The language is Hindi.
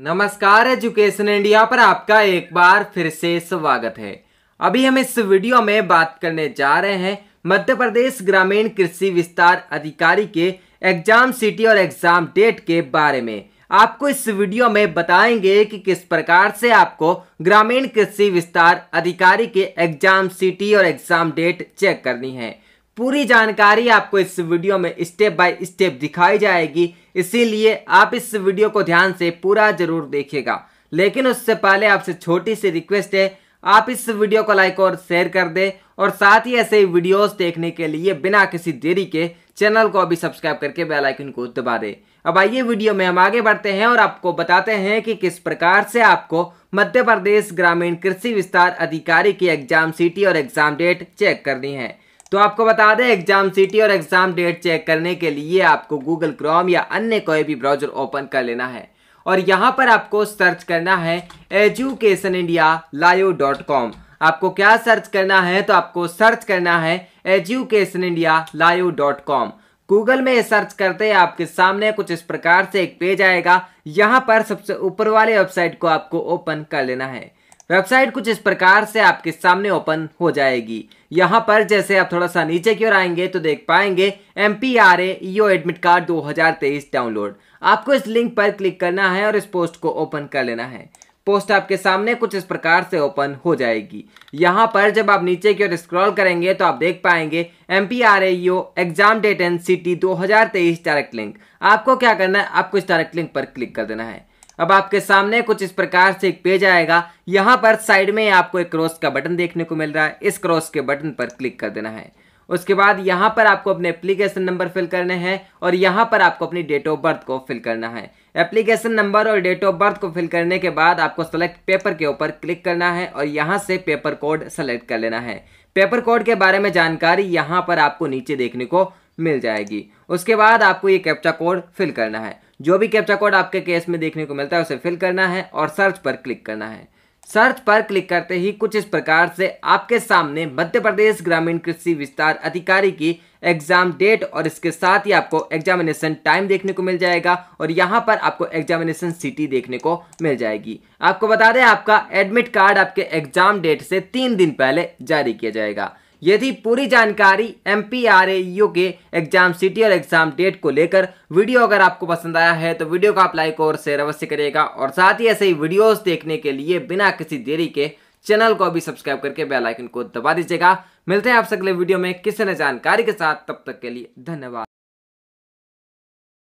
नमस्कार एजुकेशन इंडिया पर आपका एक बार फिर से स्वागत है अभी हम इस वीडियो में बात करने जा रहे हैं मध्य प्रदेश ग्रामीण कृषि विस्तार अधिकारी के एग्जाम सिटी और एग्जाम डेट के बारे में आपको इस वीडियो में बताएंगे कि किस प्रकार से आपको ग्रामीण कृषि विस्तार अधिकारी के एग्जाम सिटी और एग्जाम डेट चेक करनी है पूरी जानकारी आपको इस वीडियो में स्टेप बाय स्टेप दिखाई जाएगी इसीलिए आप इस वीडियो को ध्यान से पूरा जरूर देखिएगा लेकिन उससे पहले आपसे छोटी सी रिक्वेस्ट है आप इस वीडियो को लाइक और शेयर कर दें और साथ ही ऐसे वीडियोस देखने के लिए बिना किसी देरी के चैनल को अभी सब्सक्राइब करके बेल आइकन को दबा दें अब आइए वीडियो में हम आगे बढ़ते हैं और आपको बताते हैं कि किस प्रकार से आपको मध्य प्रदेश ग्रामीण कृषि विस्तार अधिकारी की एग्जाम सिटी और एग्जाम डेट चेक करनी है तो आपको बता दें एग्जाम सिटी और एग्जाम डेट चेक करने के लिए आपको गूगल क्रोम या अन्य कोई भी ब्राउजर ओपन कर लेना है और यहाँ पर आपको सर्च करना है education India live dot com आपको क्या सर्च करना है तो आपको सर्च करना है education India live dot com Google में सर्च करते हैं आपके सामने कुछ इस प्रकार से एक पेज आएगा यहाँ पर सबसे ऊपर वाले वेबसाइट को आपको ओपन कर लेना है वेबसाइट कुछ इस प्रकार से आपके सामने ओपन हो जाएगी यहाँ पर जैसे आप थोड़ा सा नीचे की ओर आएंगे तो देख पाएंगे M P R A EO admit card 2023 download आपको इस लिंक पर क्लिक करना है और इस पोस्ट को ओपन कर लेना है पोस्ट आपके सामने कुछ इस प्रकार से ओपन हो जाएगी यहाँ पर जब आप नीचे की ओर स्क्रॉल करेंगे तो आप देख पाएंगे M P R A exam date and city 2023 direct link आपको क्या करना है आपको इस डायरेक्ट लिंक पर क्लिक कर देना है अब आपके सामने कुछ इस प्रकार से एक पेज आएगा यहाँ पर साइड में आपको एक क्रॉस का बटन देखने को मिल रहा है इस क्रॉस के बटन पर क्लिक कर देना है उसके बाद यहाँ पर आपको अपने एप्लीकेशन नंबर फिल करने हैं और यहाँ पर आपको अपनी डेट ऑफ बर्थ को फिल करना है एप्लीकेशन नंबर और डेट ऑफ बर्थ को फिल करने के बाद आपको सेलेक्ट पेपर के ऊपर क्लिक करना है और यहाँ से पेपर कोड सेलेक्ट कर लेना है पेपर कोड के बारे में जानकारी यहाँ पर आपको नीचे देखने को मिल जाएगी उसके बाद आपको ये कैप्चा कोड फिल करना है जो भी कैप्चा कोड आपके केस में देखने को मिलता है उसे फिल करना है और सर्च पर क्लिक करना है सर्च पर क्लिक करते ही कुछ इस प्रकार से आपके सामने मध्य प्रदेश ग्रामीण कृषि विस्तार अधिकारी की एग्जाम डेट और इसके साथ ही आपको एग्जामिनेशन टाइम देखने को मिल जाएगा और यहाँ पर आपको एग्जामिनेशन सिटी देखने को मिल जाएगी आपको बता दें आपका एडमिट कार्ड आपके एग्जाम डेट से तीन दिन पहले जारी किया जाएगा ये थी पूरी जानकारी एम के एग्जाम सिटी और एग्जाम डेट को लेकर वीडियो अगर आपको पसंद आया है तो वीडियो को आप लाइक और शेयर अवश्य करिएगा और साथ ही ऐसे ही वीडियोस देखने के लिए बिना किसी देरी के चैनल को भी सब्सक्राइब करके बेल आइकन को दबा दीजिएगा मिलते हैं आपसे अगले वीडियो में किसी न जानकारी के साथ तब तक के लिए धन्यवाद